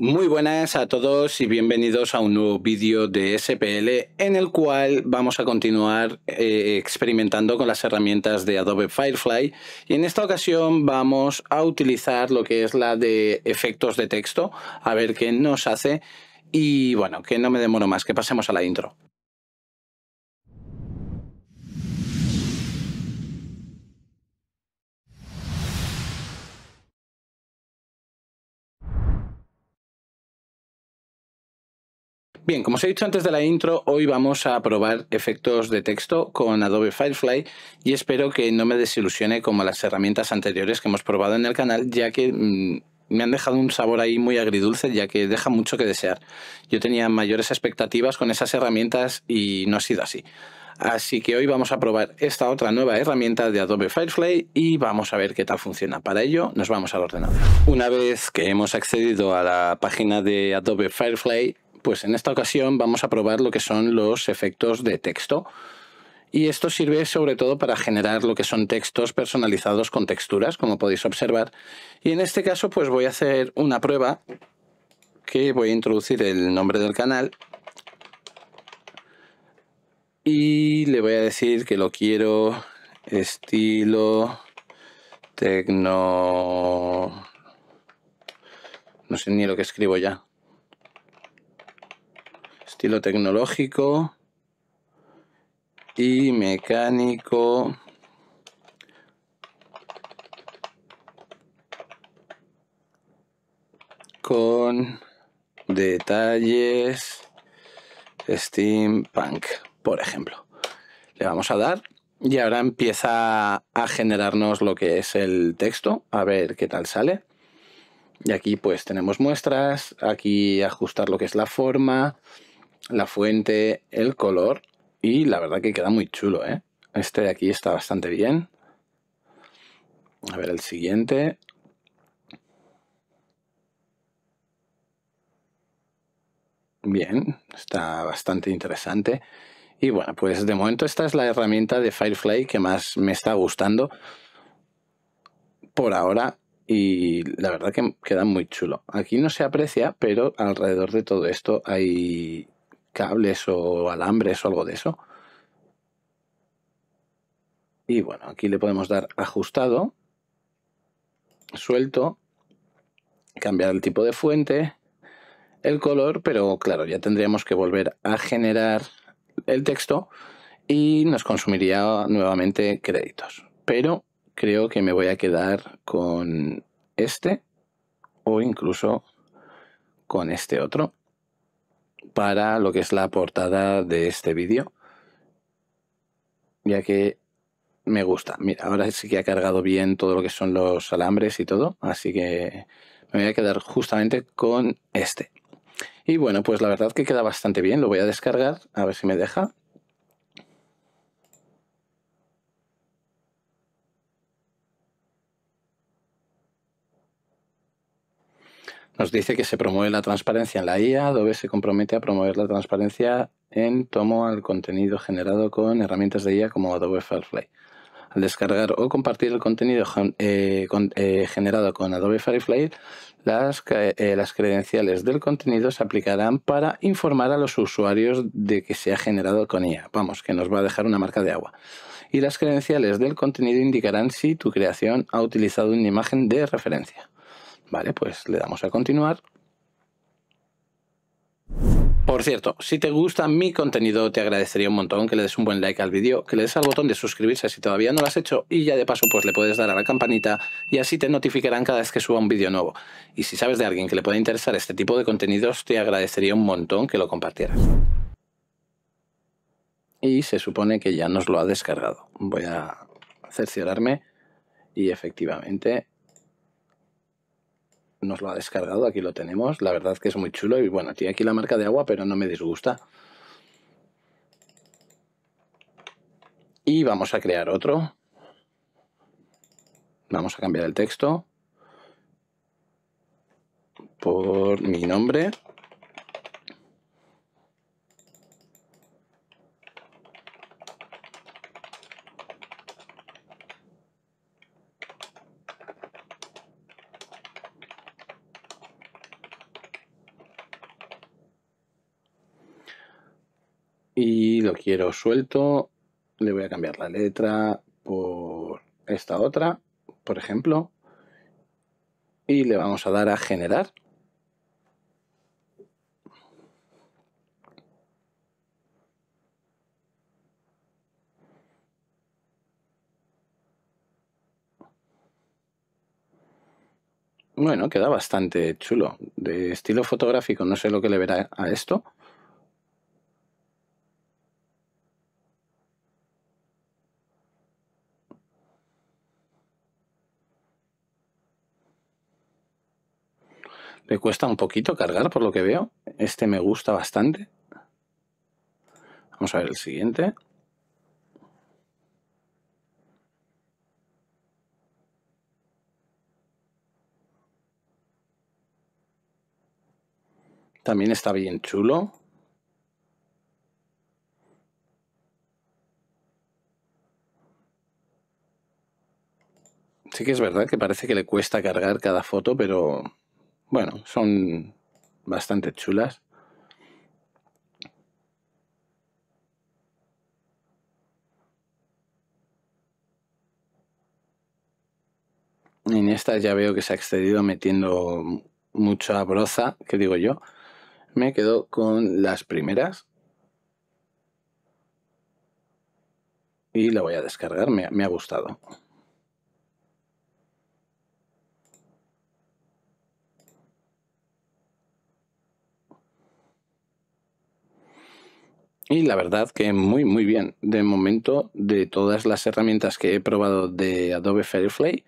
Muy buenas a todos y bienvenidos a un nuevo vídeo de SPL en el cual vamos a continuar eh, experimentando con las herramientas de Adobe Firefly y en esta ocasión vamos a utilizar lo que es la de efectos de texto a ver qué nos hace y bueno, que no me demoro más, que pasemos a la intro. Bien, como os he dicho antes de la intro, hoy vamos a probar efectos de texto con Adobe Firefly y espero que no me desilusione como las herramientas anteriores que hemos probado en el canal, ya que mm, me han dejado un sabor ahí muy agridulce, ya que deja mucho que desear. Yo tenía mayores expectativas con esas herramientas y no ha sido así. Así que hoy vamos a probar esta otra nueva herramienta de Adobe Firefly y vamos a ver qué tal funciona. Para ello nos vamos al ordenador. Una vez que hemos accedido a la página de Adobe Firefly, pues en esta ocasión vamos a probar lo que son los efectos de texto. Y esto sirve sobre todo para generar lo que son textos personalizados con texturas, como podéis observar. Y en este caso, pues voy a hacer una prueba que voy a introducir el nombre del canal y le voy a decir que lo quiero estilo tecno no sé ni lo que escribo ya estilo tecnológico y mecánico con detalles steampunk, por ejemplo. Le vamos a dar y ahora empieza a generarnos lo que es el texto, a ver qué tal sale. Y aquí pues tenemos muestras, aquí ajustar lo que es la forma, la fuente, el color y la verdad que queda muy chulo, ¿eh? Este de aquí está bastante bien. A ver el siguiente. Bien, está bastante interesante. Y bueno, pues de momento esta es la herramienta de Firefly que más me está gustando por ahora y la verdad que queda muy chulo. Aquí no se aprecia, pero alrededor de todo esto hay cables o alambres o algo de eso. Y bueno, aquí le podemos dar ajustado, suelto, cambiar el tipo de fuente, el color, pero claro, ya tendríamos que volver a generar el texto y nos consumiría nuevamente créditos. Pero creo que me voy a quedar con este o incluso con este otro para lo que es la portada de este vídeo, ya que me gusta. Mira, ahora sí que ha cargado bien todo lo que son los alambres y todo, así que me voy a quedar justamente con este. Y bueno, pues la verdad que queda bastante bien, lo voy a descargar, a ver si me deja. Nos dice que se promueve la transparencia en la IA. Adobe se compromete a promover la transparencia en tomo al contenido generado con herramientas de IA como Adobe Firefly. Al descargar o compartir el contenido eh, eh, generado con Adobe Firefly, las, eh, las, credenciales del contenido se aplicarán para informar a los usuarios de que se ha generado con IA. Vamos, que nos va a dejar una marca de agua. Y las credenciales del contenido indicarán si tu creación ha utilizado una imagen de referencia. Vale, pues le damos a continuar. Por cierto, si te gusta mi contenido, te agradecería un montón que le des un buen like al vídeo, que le des al botón de suscribirse si todavía no lo has hecho y ya de paso pues le puedes dar a la campanita y así te notificarán cada vez que suba un vídeo nuevo. Y si sabes de alguien que le pueda interesar este tipo de contenidos, te agradecería un montón que lo compartieras. Y se supone que ya nos lo ha descargado. Voy a cerciorarme y efectivamente nos lo ha descargado, aquí lo tenemos, la verdad que es muy chulo y bueno, tiene aquí la marca de agua, pero no me disgusta. Y vamos a crear otro. Vamos a cambiar el texto por mi nombre y lo quiero suelto. Le voy a cambiar la letra por esta otra, por ejemplo. Y le vamos a dar a generar. Bueno, queda bastante chulo, de estilo fotográfico, no sé lo que le verá a esto, Le cuesta un poquito cargar, por lo que veo. Este me gusta bastante. Vamos a ver el siguiente. También está bien chulo. Sí que es verdad que parece que le cuesta cargar cada foto, pero bueno, son bastante chulas. En esta ya veo que se ha excedido metiendo mucha broza, que digo yo. Me quedo con las primeras. Y la voy a descargar, me ha gustado. Y la verdad que muy, muy bien. De momento, de todas las herramientas que he probado de Adobe Firefly,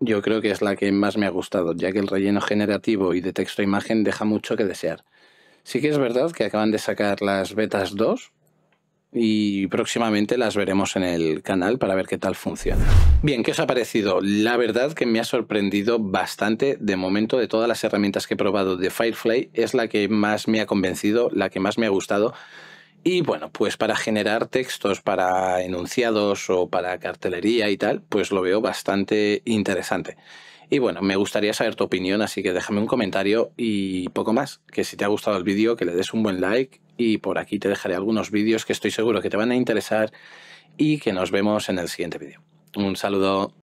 yo creo que es la que más me ha gustado, ya que el relleno generativo y de texto a imagen deja mucho que desear. Sí que es verdad que acaban de sacar las betas 2, y próximamente las veremos en el canal para ver qué tal funciona. Bien, ¿qué os ha parecido? La verdad que me ha sorprendido bastante de momento de todas las herramientas que he probado de Firefly es la que más me ha convencido, la que más me ha gustado y bueno, pues para generar textos, para enunciados o para cartelería y tal, pues lo veo bastante interesante. Y bueno, me gustaría saber tu opinión, así que déjame un comentario y poco más. Que si te ha gustado el vídeo, que le des un buen like y por aquí te dejaré algunos vídeos que estoy seguro que te van a interesar y que nos vemos en el siguiente vídeo. Un saludo.